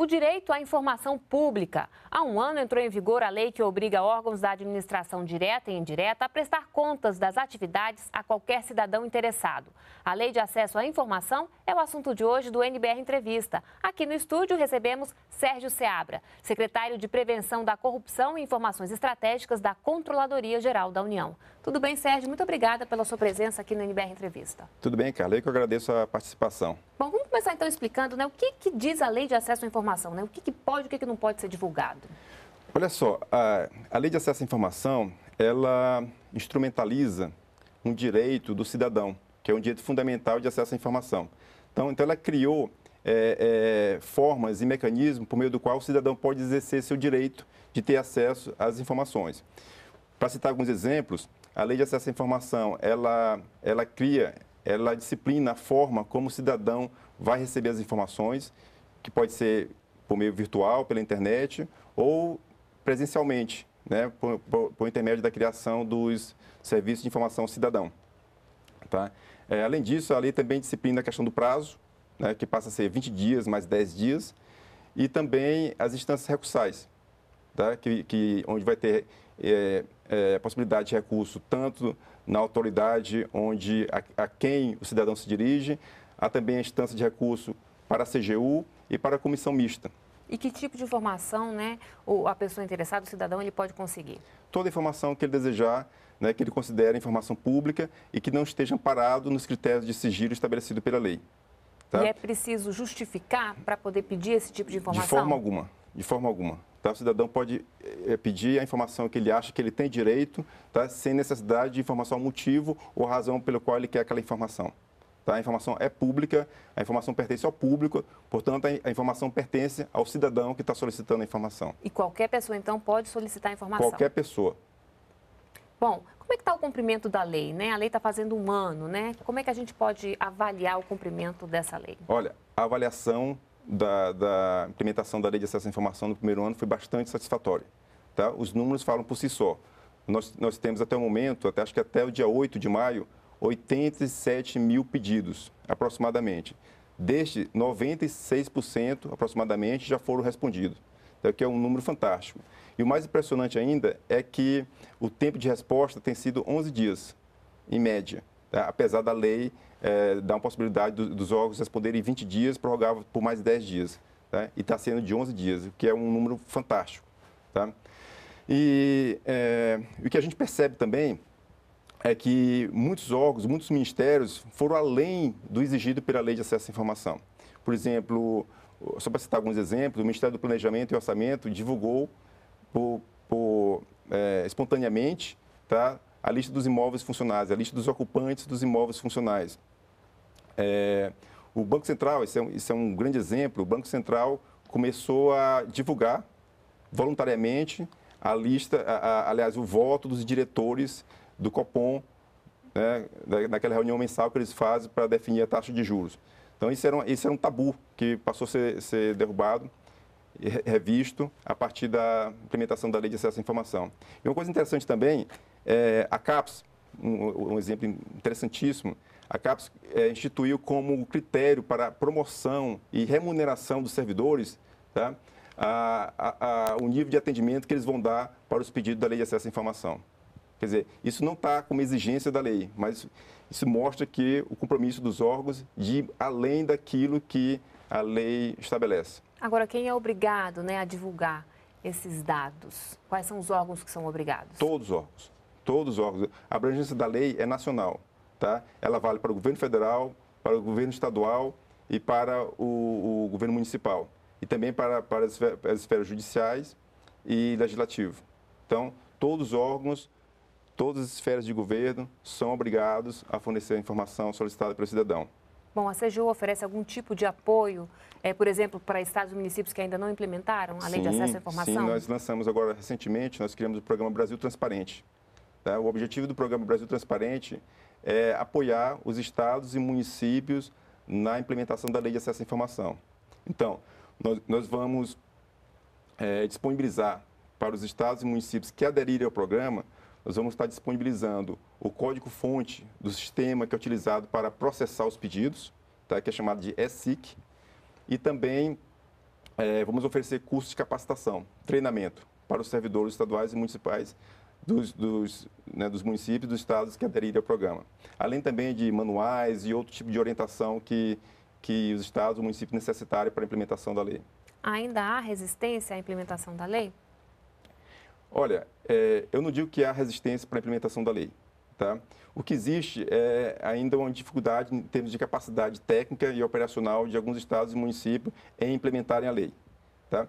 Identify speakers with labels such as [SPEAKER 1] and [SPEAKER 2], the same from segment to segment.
[SPEAKER 1] O direito à informação pública. Há um ano entrou em vigor a lei que obriga órgãos da administração direta e indireta a prestar contas das atividades a qualquer cidadão interessado. A lei de acesso à informação é o assunto de hoje do NBR Entrevista. Aqui no estúdio recebemos Sérgio Seabra, secretário de Prevenção da Corrupção e Informações Estratégicas da Controladoria Geral da União. Tudo bem, Sérgio? Muito obrigada pela sua presença aqui no NBR Entrevista.
[SPEAKER 2] Tudo bem, Carla. Eu que agradeço a participação.
[SPEAKER 1] Bom, vamos começar então explicando né, o que, que diz a lei de acesso à informação informação, né? O que, que pode e o que, que não pode ser divulgado?
[SPEAKER 2] Olha só, a, a lei de acesso à informação, ela instrumentaliza um direito do cidadão, que é um direito fundamental de acesso à informação. Então, então ela criou é, é, formas e mecanismos por meio do qual o cidadão pode exercer seu direito de ter acesso às informações. Para citar alguns exemplos, a lei de acesso à informação, ela, ela cria, ela disciplina a forma como o cidadão vai receber as informações, que pode ser por meio virtual, pela internet, ou presencialmente, né, por, por, por intermédio da criação dos serviços de informação cidadão. Tá? É, além disso, a lei também disciplina a questão do prazo, né, que passa a ser 20 dias mais 10 dias, e também as instâncias recursais, tá? que, que, onde vai ter é, é, possibilidade de recurso tanto na autoridade onde a, a quem o cidadão se dirige, há também a instância de recurso para a CGU e para a comissão mista.
[SPEAKER 1] E que tipo de informação né, a pessoa interessada, o cidadão, ele pode conseguir?
[SPEAKER 2] Toda informação que ele desejar, né, que ele considere informação pública e que não esteja amparado nos critérios de sigilo estabelecido pela lei.
[SPEAKER 1] Tá? E é preciso justificar para poder pedir esse tipo de informação? De forma
[SPEAKER 2] alguma, de forma alguma. Tá? O cidadão pode é, pedir a informação que ele acha que ele tem direito, tá? sem necessidade de informação motivo ou razão pelo qual ele quer aquela informação. Tá? A informação é pública, a informação pertence ao público, portanto, a informação pertence ao cidadão que está solicitando a informação.
[SPEAKER 1] E qualquer pessoa, então, pode solicitar a informação? Qualquer pessoa. Bom, como é que está o cumprimento da lei? Né? A lei está fazendo um ano, né? Como é que a gente pode avaliar o cumprimento dessa lei?
[SPEAKER 2] Olha, a avaliação da, da implementação da lei de acesso à informação no primeiro ano foi bastante satisfatória. Tá? Os números falam por si só. Nós, nós temos até o momento, até, acho que até o dia 8 de maio, 87 mil pedidos, aproximadamente. Deste, 96% aproximadamente já foram respondidos. Então, aqui é um número fantástico. E o mais impressionante ainda é que o tempo de resposta tem sido 11 dias, em média. Tá? Apesar da lei é, dar uma possibilidade do, dos órgãos responderem em 20 dias, prorrogava por mais 10 dias. Tá? E está sendo de 11 dias, o que é um número fantástico. Tá? E é, o que a gente percebe também é que muitos órgãos, muitos ministérios foram além do exigido pela lei de acesso à informação. Por exemplo, só para citar alguns exemplos, o Ministério do Planejamento e Orçamento divulgou por, por, é, espontaneamente tá, a lista dos imóveis funcionais, a lista dos ocupantes dos imóveis funcionais. É, o Banco Central, esse é, um, é um grande exemplo, o Banco Central começou a divulgar voluntariamente a lista, a, a, aliás, o voto dos diretores do Copom, né, naquela reunião mensal que eles fazem para definir a taxa de juros. Então, isso era um, isso era um tabu que passou a ser, ser derrubado revisto a partir da implementação da lei de acesso à informação. E uma coisa interessante também é a CAPES, um, um, exemplo interessantíssimo, a CAPES é, instituiu como critério para promoção e remuneração dos servidores tá, a, a, a, o nível de atendimento que eles vão dar para os pedidos da lei de acesso à informação. Quer dizer, isso não está como exigência da lei, mas isso mostra que o compromisso dos órgãos de ir além daquilo que a lei estabelece.
[SPEAKER 1] Agora, quem é obrigado né, a divulgar esses dados? Quais são os órgãos que são obrigados?
[SPEAKER 2] Todos os órgãos. Todos os órgãos. A abrangência da lei é nacional. Tá? Ela vale para o governo federal, para o governo estadual e para o, o governo municipal. E também para, para as esferas judiciais e legislativo. Então, todos os órgãos todas as esferas de governo são obrigados a fornecer a informação solicitada pelo cidadão.
[SPEAKER 1] Bom, a CGU oferece algum tipo de apoio, é, por exemplo, para estados e municípios que ainda não implementaram a lei sim, de acesso à informação? Sim, nós
[SPEAKER 2] lançamos agora recentemente, nós criamos o programa Brasil Transparente. Tá? O objetivo do programa Brasil Transparente é apoiar os estados e municípios na implementação da lei de acesso à informação. Então, nós, nós vamos é, disponibilizar para os estados e municípios que aderirem ao programa nós vamos estar disponibilizando o código-fonte do sistema que é utilizado para processar os pedidos, tá? que é chamado de ESIC, e também é, vamos oferecer cursos de capacitação, treinamento para os servidores estaduais e municipais dos, dos, né, dos municípios e dos estados que aderirem ao programa. Além também de manuais e outro tipo de orientação que, que os estados e municípios necessitarem para a implementação da lei.
[SPEAKER 1] Ainda há resistência à implementação da lei?
[SPEAKER 2] Olha, é, eu não digo que há resistência para a implementação da lei. Tá? O que existe é ainda uma dificuldade em termos de capacidade técnica e operacional de alguns estados e municípios em implementarem a lei. Tá?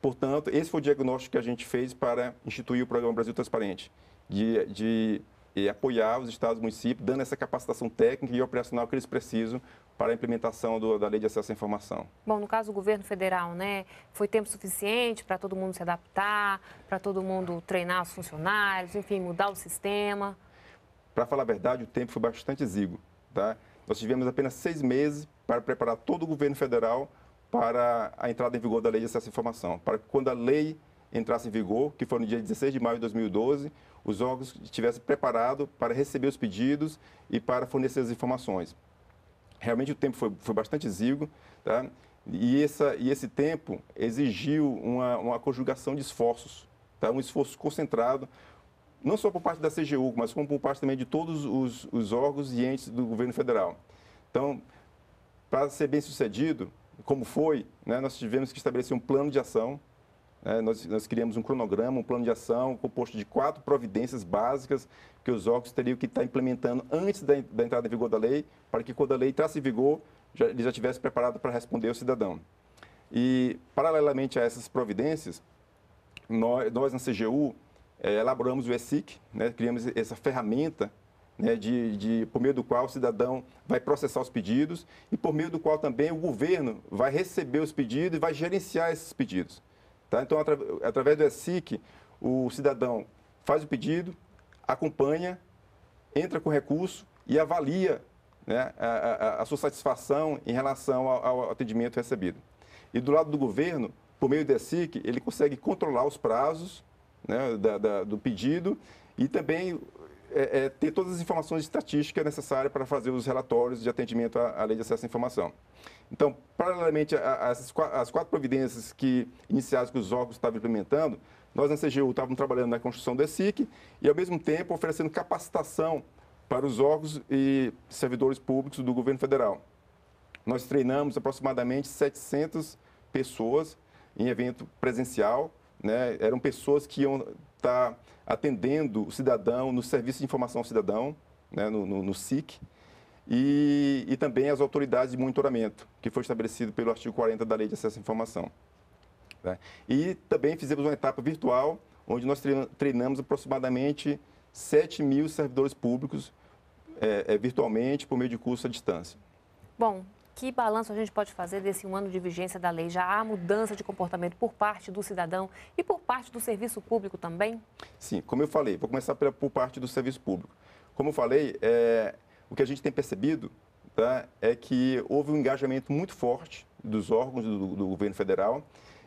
[SPEAKER 2] Portanto, esse foi o diagnóstico que a gente fez para instituir o Programa Brasil Transparente, de, de e apoiar os estados e municípios, dando essa capacitação técnica e operacional que eles precisam para a implementação do, da lei de acesso à informação.
[SPEAKER 1] Bom, no caso do governo federal, né, foi tempo suficiente para todo mundo se adaptar, para todo mundo treinar os funcionários, enfim, mudar o sistema?
[SPEAKER 2] Para falar a verdade, o tempo foi bastante exíguo. Tá? Nós tivemos apenas seis meses para preparar todo o governo federal para a entrada em vigor da lei de acesso à informação, para que quando a lei entrasse em vigor, que foi no dia 16 de maio de 2012, os órgãos estivessem preparados para receber os pedidos e para fornecer as informações. Realmente o tempo foi, foi bastante exíguo, tá? e, essa, e esse tempo exigiu uma, uma conjugação de esforços, tá? um esforço concentrado, não só por parte da CGU, mas como por parte também de todos os, os órgãos e entes do governo federal. Então, para ser bem sucedido, como foi, né, nós tivemos que estabelecer um plano de ação, né? nós, nós, criamos um cronograma, um plano de ação composto de quatro providências básicas que os órgãos teriam que estar tá implementando antes da, da entrada em vigor da lei, para que quando a lei entrasse em vigor, já, ele já estivesse preparado para responder ao cidadão. E, paralelamente a essas providências, nós, nós na CGU é, eh, elaboramos o ESIC, né, criamos essa ferramenta né, de, de, por meio do qual o cidadão vai processar os pedidos e por meio do qual também o governo vai receber os pedidos e vai gerenciar esses pedidos. Tá? Então, atra através do ESIC, o cidadão faz o pedido, acompanha, entra com recurso e avalia né, a, a, a, sua satisfação em relação ao, ao, atendimento recebido. E do lado do governo, por meio do ESIC, ele consegue controlar os prazos né, da, da, do pedido e também é, é, ter todas as informações estatísticas necessárias para fazer os relatórios de atendimento à, à lei de acesso à informação. Então, paralelamente às quatro providências que iniciais que os órgãos estavam implementando, nós na CGU estávamos trabalhando na construção do ESIC e, ao mesmo tempo, oferecendo capacitação para os órgãos e servidores públicos do governo federal. Nós treinamos aproximadamente 700 pessoas em evento presencial, né, eram pessoas que iam estar tá atendendo o cidadão no Serviço de Informação ao Cidadão, né, no, no, no SIC, e, e, também as autoridades de monitoramento, que foi estabelecido pelo artigo 40 da Lei de Acesso à Informação. Né? E também fizemos uma etapa virtual, onde nós treinamos aproximadamente 7 mil servidores públicos é, é, virtualmente por meio de curso à distância.
[SPEAKER 1] Bom, que balanço a gente pode fazer desse um ano de vigência da lei? Já há mudança de comportamento por parte do cidadão e por parte do serviço público também?
[SPEAKER 2] Sim, como eu falei, vou começar pela, por parte do serviço público. Como eu falei, é, o que a gente tem percebido tá, é que houve um engajamento muito forte dos órgãos do, do governo federal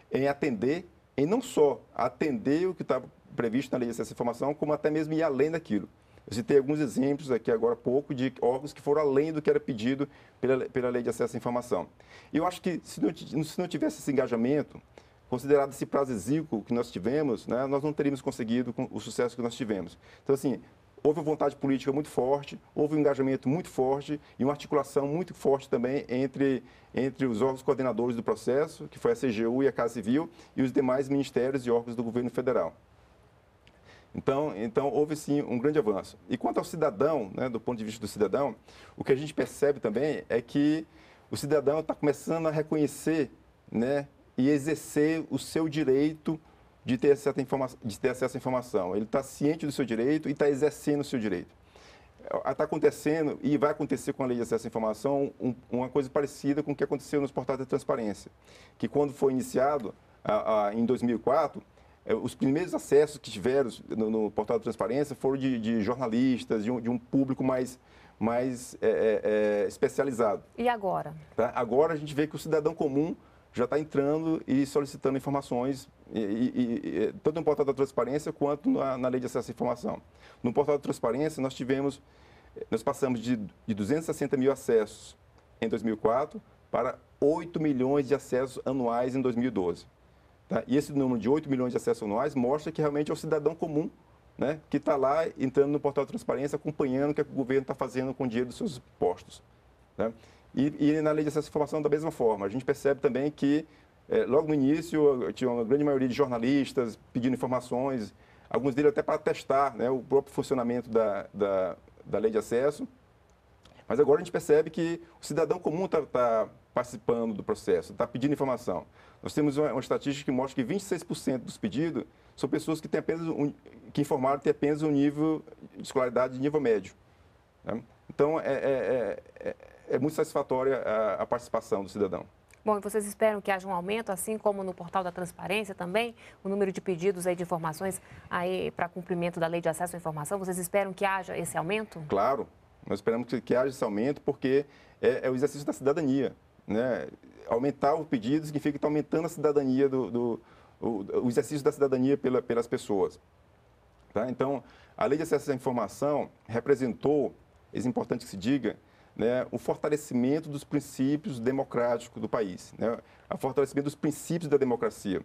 [SPEAKER 2] em atender, em não só atender o que estava previsto na lei de acesso à informação, como até mesmo ir além daquilo. Eu citei alguns exemplos aqui agora há pouco de órgãos que foram além do que era pedido pela, pela lei de acesso à informação. E eu acho que se não, se não tivesse esse engajamento, considerado esse prazo exíguo que nós tivemos, né, nós não teríamos conseguido o sucesso que nós tivemos. Então, assim, houve uma vontade política muito forte, houve um engajamento muito forte e uma articulação muito forte também entre, entre os órgãos coordenadores do processo, que foi a CGU e a Casa Civil, e os demais ministérios e órgãos do governo federal. Então, então houve sim um grande avanço. E quanto ao cidadão, né, do ponto de vista do cidadão, o que a gente percebe também é que o cidadão está começando a reconhecer né, e exercer o seu direito de ter, certa informa de ter acesso à informação. Ele está ciente do seu direito e está exercendo o seu direito. Está ah, acontecendo e vai acontecer com a lei de acesso à informação um, uma coisa parecida com o que aconteceu nos portais da transparência, que quando foi iniciado a, a, em 2004 é, os primeiros acessos que tiveram no, no portal da transparência foram de, de jornalistas, de um, de um, público mais, mais é, é, é especializado. E agora? Tá? Agora a gente vê que o cidadão comum já está entrando e solicitando informações, e, e, e, tanto no portal da transparência quanto na, na, lei de acesso à informação. No portal da transparência, nós tivemos, eh, nós passamos de, de 260 mil acessos em 2004 para 8 milhões de acessos anuais em 2012. Tá? E esse número de 8 milhões de acessos anuais mostra que realmente é o cidadão comum né, que está lá entrando no portal de transparência, acompanhando o que, é que o governo está fazendo com o dinheiro dos seus impostos. Né? E, e, na lei de acesso à informação, da mesma forma, a gente percebe também que, é, logo no início, eh, tinha uma grande maioria de jornalistas pedindo informações, alguns deles até para testar né, o próprio funcionamento da, da, da lei de acesso. Mas agora a gente percebe que o cidadão comum está tá, tá participando do processo, está pedindo informação. Nós temos uma, uma estatística que mostra que 26% dos pedidos são pessoas que, têm apenas um, que informaram ter apenas um nível de escolaridade de nível médio. Né? Então, é, é, é, é, muito satisfatória a, a participação do cidadão.
[SPEAKER 1] Bom, e vocês esperam que haja um aumento, assim como no portal da transparência também, o número de pedidos aí de informações aí para cumprimento da lei de acesso à informação, vocês esperam que haja esse aumento?
[SPEAKER 2] Claro, nós esperamos que, que haja esse aumento porque é, é o exercício da cidadania né, aumentar o pedido significa que está aumentando a cidadania, do, do o, o, exercício da cidadania pela, pelas pessoas. Tá? Então, a lei de acesso à informação representou, é importante que se diga, né, o fortalecimento dos princípios democráticos do país, né, o fortalecimento dos princípios da democracia.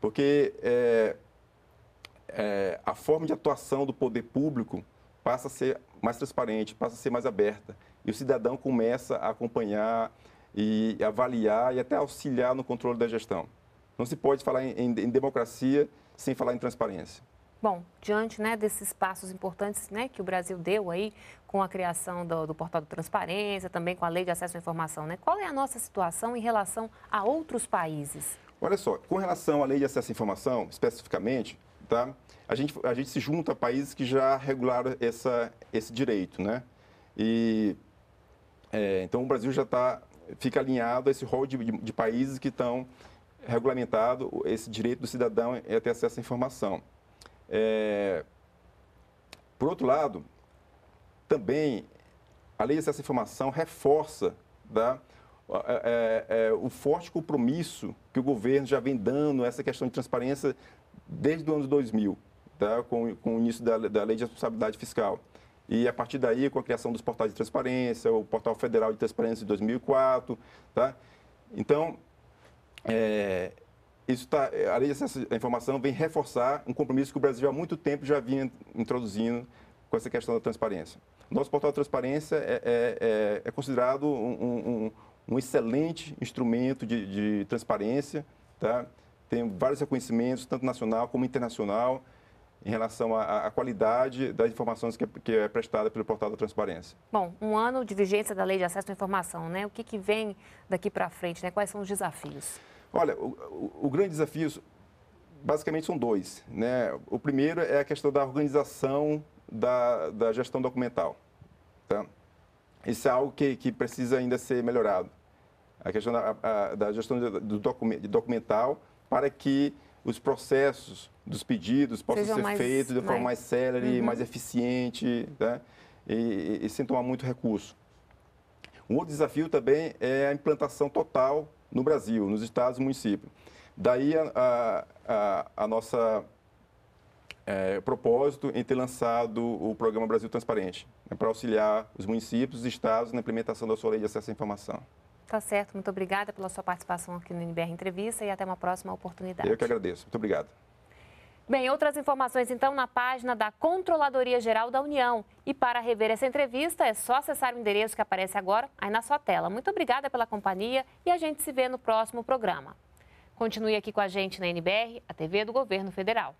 [SPEAKER 2] Porque é, é, a forma de atuação do poder público passa a ser mais transparente, passa a ser mais aberta. E o cidadão começa a acompanhar e avaliar e até auxiliar no controle da gestão. Não se pode falar em, em, democracia sem falar em transparência.
[SPEAKER 1] Bom, diante né, desses passos importantes né, que o Brasil deu aí com a criação do, do, portal de transparência, também com a lei de acesso à informação, né, qual é a nossa situação em relação a outros países?
[SPEAKER 2] Olha só, com relação à lei de acesso à informação, especificamente, tá, a, gente, a gente se junta a países que já regularam essa, esse direito. Né? E, é, então, o Brasil já está fica alinhado a esse rol de, de, de países que estão regulamentado esse direito do cidadão é ter acesso à informação. É... Por outro lado, também a lei de acesso à informação reforça tá? é, é, é, o forte compromisso que o governo já vem dando essa questão de transparência desde o ano 2000, tá? com, com o início da, da lei de responsabilidade fiscal. E a partir daí, com a criação dos portais de transparência, o Portal Federal de Transparência de 2004, tá? Então, é, isso tá, a lei de acesso à informação vem reforçar um compromisso que o Brasil há muito tempo já vinha introduzindo com essa questão da transparência. Nosso portal de transparência é, é, é, é considerado um, um, um, excelente instrumento de, de transparência, tá? tem vários reconhecimentos, tanto nacional como internacional, em relação à, à qualidade das informações que é, que é, prestada pelo portal da transparência.
[SPEAKER 1] Bom, um ano de vigência da Lei de Acesso à Informação, né? O que, que vem daqui para frente, né? Quais são os desafios?
[SPEAKER 2] Olha, o, o, o grande desafio basicamente são dois, né? O primeiro é a questão da organização da, da gestão documental, tá? Isso é algo que, que precisa ainda ser melhorado. A questão da, a, da gestão do documental para que os processos dos pedidos possam Sejam ser mais, feitos de forma mais, mais célere, uhum. mais eficiente, né? e, e, e, sem tomar muito recurso. Um outro desafio também é a implantação total no Brasil, nos estados e municípios. Daí a, a, a nossa é, propósito em ter lançado o programa Brasil Transparente, né, para auxiliar os municípios e estados na implementação da sua lei de acesso à informação.
[SPEAKER 1] Tá certo, muito obrigada pela sua participação aqui no NBR Entrevista e até uma próxima oportunidade. Eu
[SPEAKER 2] que agradeço, muito obrigado.
[SPEAKER 1] Bem, outras informações então na página da Controladoria Geral da União. E para rever essa entrevista é só acessar o endereço que aparece agora aí na sua tela. Muito obrigada pela companhia e a gente se vê no próximo programa. Continue aqui com a gente na NBR, a TV do Governo Federal.